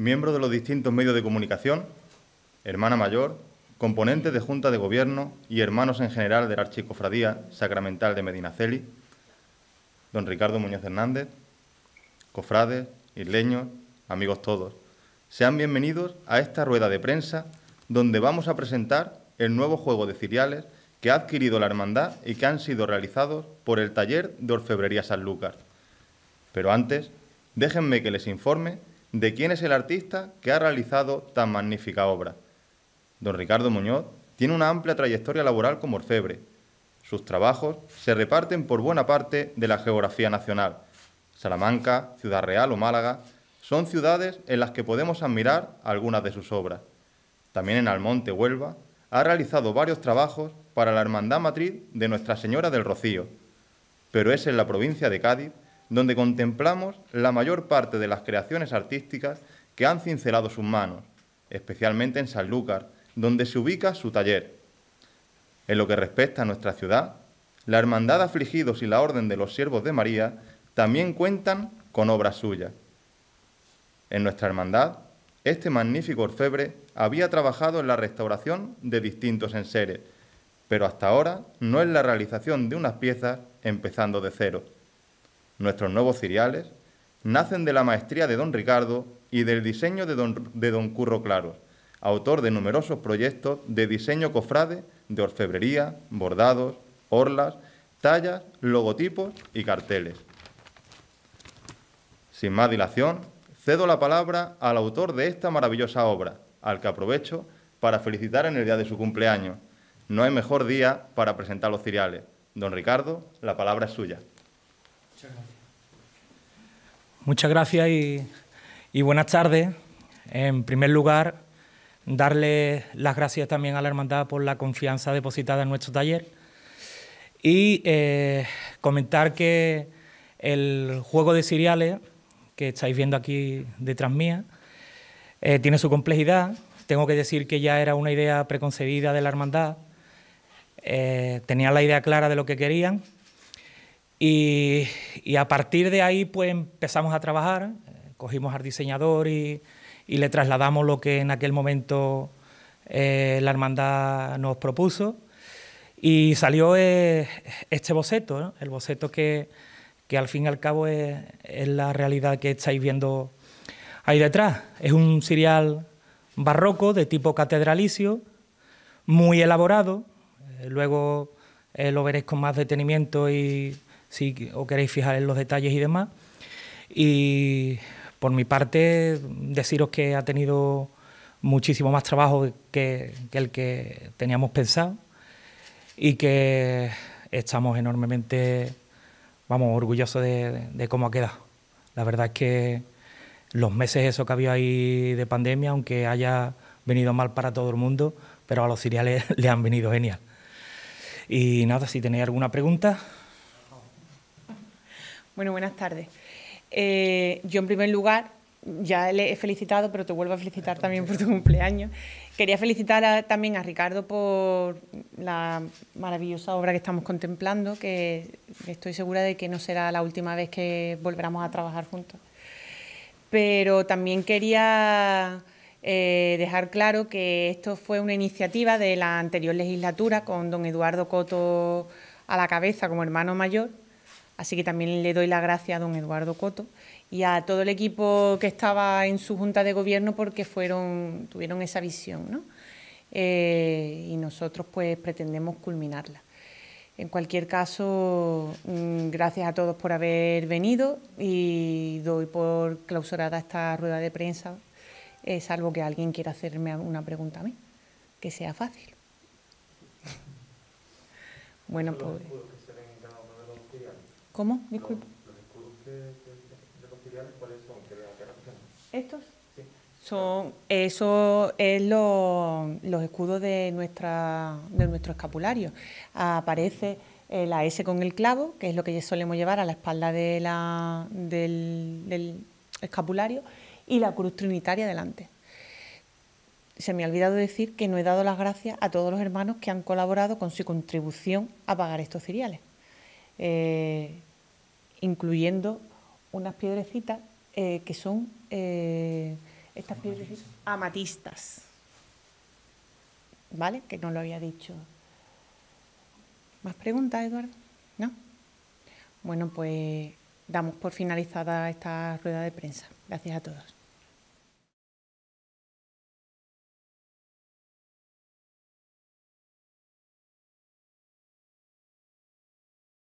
...miembros de los distintos medios de comunicación, hermana mayor, componente de Junta de Gobierno y hermanos en general de la Archicofradía Sacramental de Medinaceli, don Ricardo Muñoz Hernández, cofrades, isleños, amigos todos, sean bienvenidos a esta rueda de prensa donde vamos a presentar el nuevo juego de ciriales que ha adquirido la hermandad y que han sido realizados por el taller de Orfebrería Sanlúcar. Pero antes, déjenme que les informe de quién es el artista que ha realizado tan magnífica obra. Don Ricardo Muñoz tiene una amplia trayectoria laboral como orfebre. Sus trabajos se reparten por buena parte de la geografía nacional. Salamanca, Ciudad Real o Málaga son ciudades en las que podemos admirar algunas de sus obras. También en Almonte, Huelva, ha realizado varios trabajos para la Hermandad Matriz de Nuestra Señora del Rocío. Pero es en la provincia de Cádiz donde contemplamos la mayor parte de las creaciones artísticas que han cincelado sus manos, especialmente en Sanlúcar, donde se ubica su taller. En lo que respecta a nuestra ciudad, la Hermandad Afligidos y la Orden de los Siervos de María también cuentan con obras suyas. En nuestra hermandad, este magnífico orfebre había trabajado en la restauración de distintos enseres, pero hasta ahora no es la realización de unas piezas empezando de cero. Nuestros nuevos ciriales nacen de la maestría de don Ricardo y del diseño de don, Curro Claro, autor de numerosos proyectos de diseño cofrade, de orfebrería, bordados, orlas, tallas, logotipos y carteles. Sin más dilación, cedo la palabra al autor de esta maravillosa obra, al que aprovecho para felicitar en el día de su cumpleaños. No hay mejor día para presentar los ciriales. Don Ricardo, la palabra es suya. Muchas gracias, y, buenas tardes. En primer lugar, darle las gracias también a la Hermandad por la confianza depositada en nuestro taller y eh, comentar que el juego de seriales que estáis viendo aquí detrás mía eh, tiene su complejidad. Tengo que decir que ya era una idea preconcebida de la Hermandad. Eh, tenía la idea clara de lo que querían, y, a partir de ahí pues empezamos a trabajar, eh, cogimos al diseñador y, le trasladamos lo que en aquel momento eh, la hermandad nos propuso y salió eh, este boceto, el boceto que, que, al fin y al cabo es, la realidad que estáis viendo ahí detrás. Es un serial barroco de tipo catedralicio, muy elaborado, luego lo veréis con más detenimiento y si os queréis fijar en los detalles y demás. Y por mi parte, deciros que ha tenido muchísimo más trabajo que, el que teníamos pensado y que estamos enormemente, vamos, orgullosos de, cómo ha quedado. La verdad es que los meses eso que había ahí de pandemia, aunque haya venido mal para todo el mundo, pero a los ciriales le han venido genial. Y nada, si tenéis alguna pregunta. Bueno, buenas tardes. Eh, yo en primer lugar ya le he felicitado, pero te vuelvo a felicitar también por tu cumpleaños. Quería felicitar también a Ricardo por la maravillosa obra que estamos contemplando, que estoy segura de que no será la última vez que volveremos a trabajar juntos. Pero también quería eh, dejar claro que esto fue una iniciativa de la anterior legislatura con don Eduardo Coto a la cabeza como hermano mayor Así que también le doy la gracia a don Eduardo Coto y a todo el equipo que estaba en su junta de gobierno porque fueron, tuvieron esa visión, eh, y nosotros pues pretendemos culminarla. En cualquier caso, mm, gracias a todos por haber venido y doy por clausurada esta rueda de prensa, eh, salvo que alguien quiera hacerme una pregunta a mí, que sea fácil. bueno, pues... ¿Cómo? Los, ¿cuáles son? ¿Qué, estos Sí. Son, eso es los escudos de, nuestra, de nuestro escapulario. Aparece eh, la S con el clavo, que es lo que solemos llevar a la espalda del, escapulario, y la cruz trinitaria delante. Se me ha olvidado decir que no he dado las gracias a todos los hermanos que han colaborado con su contribución a pagar estos cereales. Eh, incluyendo unas piedrecitas eh, que son eh, estas piedrecitas amatistas. ¿Vale? Que no lo había dicho. ¿Más preguntas, Eduardo? ¿No? Bueno, pues damos por finalizada esta rueda de prensa. Gracias a todos.